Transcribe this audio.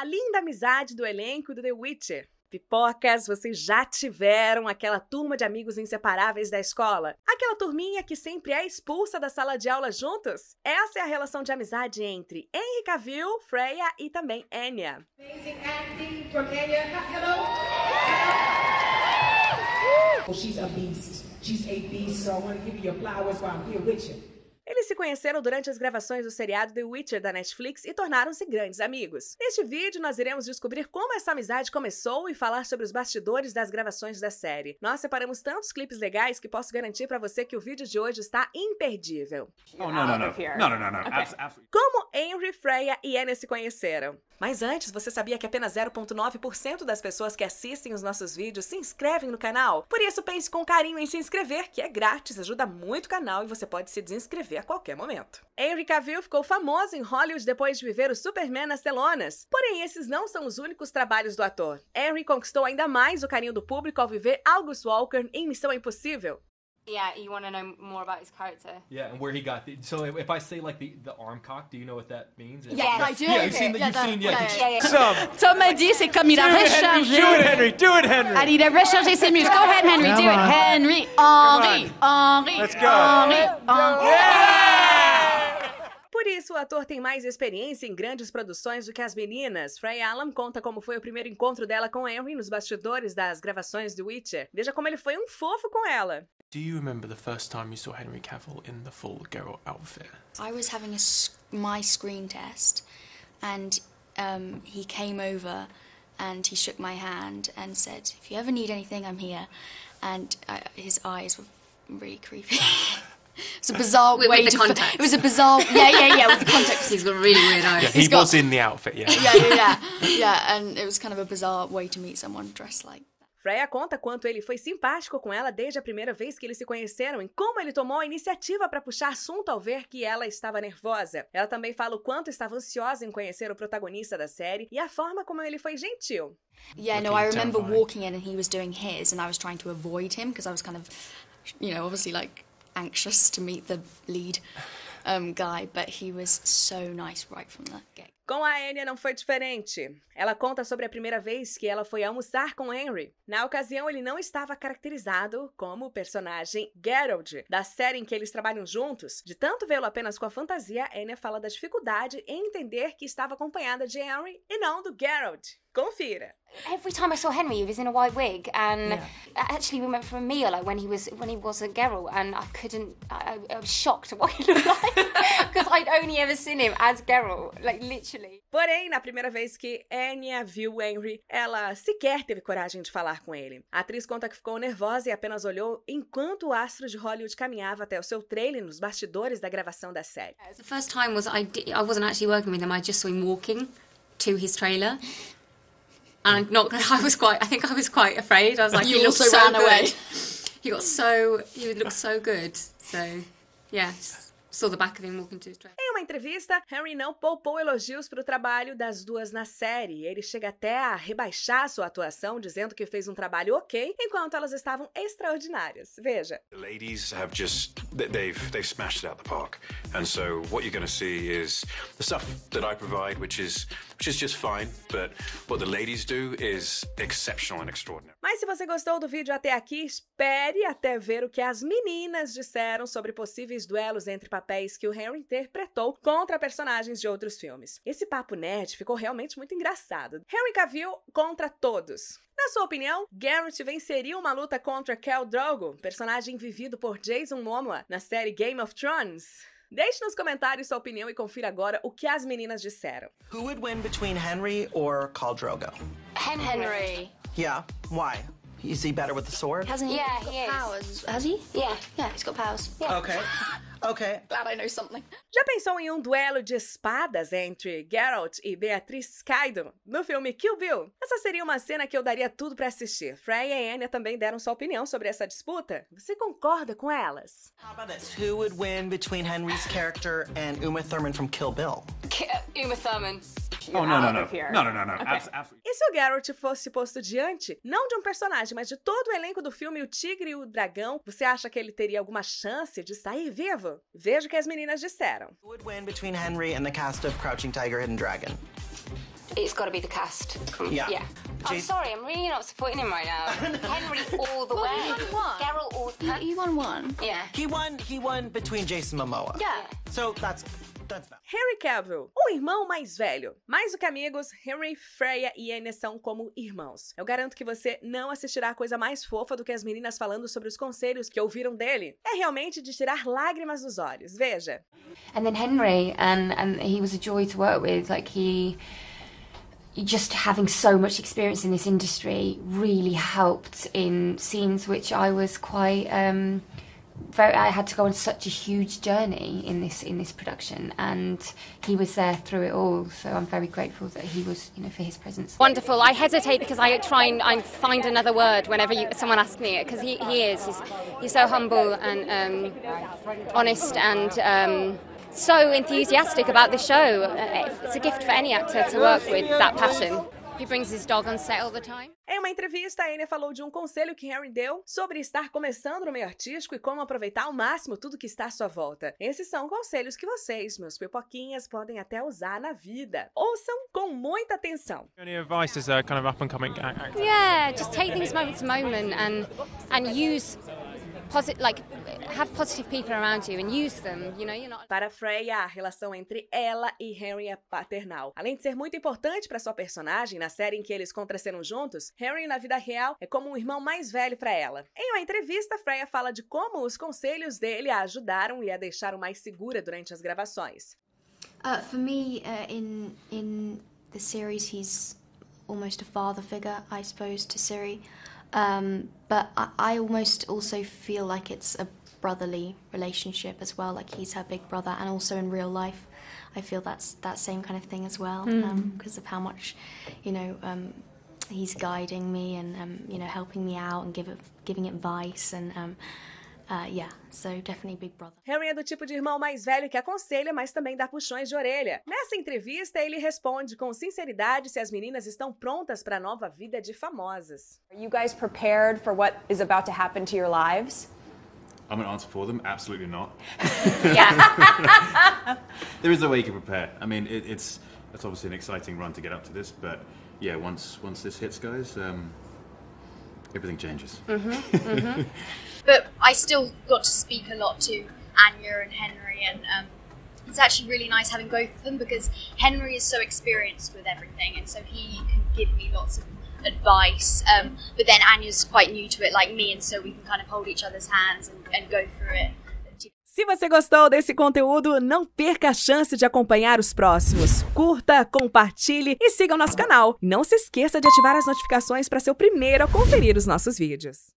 a linda amizade do elenco do The Witcher. Pipocas, vocês já tiveram aquela turma de amigos inseparáveis da escola? Aquela turminha que sempre é expulsa da sala de aula juntos? Essa é a relação de amizade entre Henry Cavill, Freya e também Enya. She's a beast. She's a beast, so I want to give you your flowers while I'm here with you se conheceram durante as gravações do seriado The Witcher da Netflix e tornaram-se grandes amigos. Neste vídeo, nós iremos descobrir como essa amizade começou e falar sobre os bastidores das gravações da série. Nós separamos tantos clipes legais que posso garantir para você que o vídeo de hoje está imperdível. Oh, não, não, não. Não, não, não, Como Henry, Freya e Anna se conheceram? Mas antes, você sabia que apenas 0,9% das pessoas que assistem os nossos vídeos se inscrevem no canal? Por isso, pense com carinho em se inscrever, que é grátis, ajuda muito o canal e você pode se desinscrever a qualquer momento. Henry Cavill ficou famoso em Hollywood depois de viver o Superman nas telonas. Porém, esses não são os únicos trabalhos do ator. Henry conquistou ainda mais o carinho do público ao viver August Walker em Missão Impossível. Yeah, you want to know more about his character. Yeah, and where he got the. So if, if I say like the, the arm cock, do you know what that means? Yes, yes I do. Yeah, you've seen the, you've seen, yeah. yeah, yeah, yeah. Some. Tom m'a dit c'est comme il a rechargé. do it, Henry. Do it, Henry. And il a rechargé ses muscles. Go ahead, Henry. do it, Henry. Henry. Henry. Let's go. Henry. Henry. Por isso, o ator tem mais experiência em grandes produções do que as meninas. Frey Allen conta como foi o primeiro encontro dela com Henry nos bastidores das gravações do Witcher. Veja como ele foi um fofo com ela. Do you remember the first time you saw Henry Cavill in the full Geralt outfit? I was having a sc my screen test, and um, he came over and he shook my hand and said, "If you ever need anything, I'm here." And I, uh, his eyes were really creepy. It's a bizarre with, way with to It was a bizarre. Yeah, yeah, yeah. With the context, he's got really weird eyes. Yeah, he was in the outfit. Yeah. yeah, yeah, yeah, yeah. And it was kind of a bizarre way to meet someone dressed like Freya conta quanto ele foi simpático com ela desde a primeira vez que eles se conheceram e como ele tomou a iniciativa para puxar assunto ao ver que ela estava nervosa. Ela também fala o quanto estava ansiosa em conhecer o protagonista da série e a forma como ele foi gentil. Yeah, no, I remember walking in and he was doing his and I was trying to avoid him because I was kind of, you know, obviously like anxious to meet the lead um, guy, but he was so nice right from the get. Com a Enya não foi diferente. Ela conta sobre a primeira vez que ela foi almoçar com Henry. Na ocasião, ele não estava caracterizado como o personagem Geralt, da série em que eles trabalham juntos. De tanto vê-lo apenas com a fantasia, Enya fala da dificuldade em entender que estava acompanhada de Henry e não do Geralt. Confira. Every time I saw Henry, he was in a white wig, and yeah. a meal like when he was when he was a Geralt, and I couldn't. I, I was shocked at what he looked like because I'd only ever seen him as Geralt, like literally. Porém, na primeira vez que Enya viu Henry, ela sequer teve coragem de falar com ele. A atriz conta que ficou nervosa e apenas olhou enquanto o astro de Hollywood caminhava até o seu trailer nos bastidores da gravação da série. The first time was I, I wasn't actually working with him. I just saw him walking to his trailer. And not. I was quite. I think I was quite afraid. I was like, you he also so ran good. away. He got so. He looked so good. So, yeah. Sou Em uma entrevista, Harry não poupou elogios para o trabalho das duas na série. Ele chega até a rebaixar sua atuação, dizendo que fez um trabalho ok, enquanto elas estavam extraordinárias. Veja. ladies have just they've they've smashed it out the park. And so what you're going to see is the stuff that I provide, which is which is just fine, but what the ladies do is exceptional and extraordinary. Mas se você gostou do vídeo até aqui, espere até ver o que as meninas disseram sobre possíveis duelos entre papéis que o Henry interpretou contra personagens de outros filmes. Esse papo nerd ficou realmente muito engraçado. Henry Cavill contra todos. Na sua opinião, Garrett venceria uma luta contra Khal Drogo, personagem vivido por Jason Momoa na série Game of Thrones? Deixe nos comentários sua opinião e confira agora o que as meninas disseram. Who would win between Henry or Khal Drogo? Hen Henry. Yeah, why? Is he better with the sword? Hasn't he yeah, he got powers? Has he? Yeah, yeah, he's got powers. Yeah. Okay. Okay. Glad I know something. Já pensou em um duelo de espadas entre Geralt e Beatriz Kaido no filme Kill Bill? Essa seria uma cena que eu daria tudo para assistir. Freya e Anya também deram sua opinião sobre essa disputa. Você concorda com elas? How about this? Who would win between Henry's character and Uma Thurman from Kill Bill? K Uma Thurman não, não, não. Não, não, não, E se o Garrett fosse posto diante, não de um personagem, mas de todo o elenco do filme O Tigre e o Dragão, você acha que ele teria alguma chance de sair vivo? Veja o que as meninas disseram. Would win between Henry and the cast of Crouching Tiger, Hidden Dragon. It's got to be the cast. Yeah. Yeah. I'm Jade- sorry, I'm really not supporting him right now. Henry all the way. Well, he won one. Geralt all the He won one. Yeah. He won. He won between Jason Momoa. Yeah. So that's Henry Cavill, o irmão mais velho. Mais do que amigos, Henry, Freya e Anya são como irmãos. Eu garanto que você não assistirá a coisa mais fofa do que as meninas falando sobre os conselhos que ouviram dele. É realmente de tirar lágrimas dos olhos. Veja. And then Henry, and, and he was a joy to work with. Like he... just having so much experience in this industry really helped in scenes which I was quite um, very. I had to go on such a huge journey in this in this production, and he was there through it all. So I'm very grateful that he was, you know, for his presence. Wonderful. I hesitate because I try and I find another word whenever you, someone asks me it because he, he is. He's, he's so humble and um, honest and. Um, so enthusiastic about this show. Uh, it's a gift for any actor to work with that passion. He brings his dog on set all the time. Em uma entrevista, a Enya falou de um conselho que Harry deu sobre estar começando no meio artístico e como aproveitar ao máximo tudo que está à sua volta. Esses são conselhos que vocês, meus pipoquinhas, podem até usar na vida. Ouçam com muita atenção. Any advice is a kind of up and coming actor? Yeah, just take things moment to moment and and use posit like para Freya, a relação entre ela e Harry é paternal. Além de ser muito importante para sua personagem na série em que eles contraceram juntos, Harry na vida real é como um irmão mais velho para ela. Em uma entrevista, Freya fala de como os conselhos dele a ajudaram e a deixaram mais segura durante as gravações. Uh, for me, uh, in in the series, he's almost a father figure, I suppose, to Siri. Um, but I, I almost also feel like it's a brotherly relationship as well. Like he's her big brother, and also in real life, I feel that's that same kind of thing as well because mm. um, of how much, you know, um, he's guiding me and um, you know helping me out and give giving advice and. Uh, yeah, so definitely Big Brother. Harry é do tipo de irmão mais velho que aconselha, mas também dá puxões de orelha. Nessa entrevista, ele responde com sinceridade se as meninas estão prontas para a nova vida de famosas. Are you guys prepared for what is about to happen to your lives? I'm going to answer for them. Absolutely not. there is no way you can prepare. I mean, it, it's that's obviously an exciting run to get up to this, but yeah, once once this hits, guys, um, everything changes. Mm-hmm, mm-hmm. but I still got to speak a lot to Anya and Henry, and um, it's actually really nice having both of them because Henry is so experienced with everything, and so he can give me lots of advice. Um, but then Anya's quite new to it, like me, and so we can kind of hold each other's hands and, and go through it. Se você gostou desse conteúdo, não perca a chance de acompanhar os próximos. Curta, compartilhe e siga o nosso canal. Não se esqueça de ativar as notificações para ser o primeiro a conferir os nossos vídeos.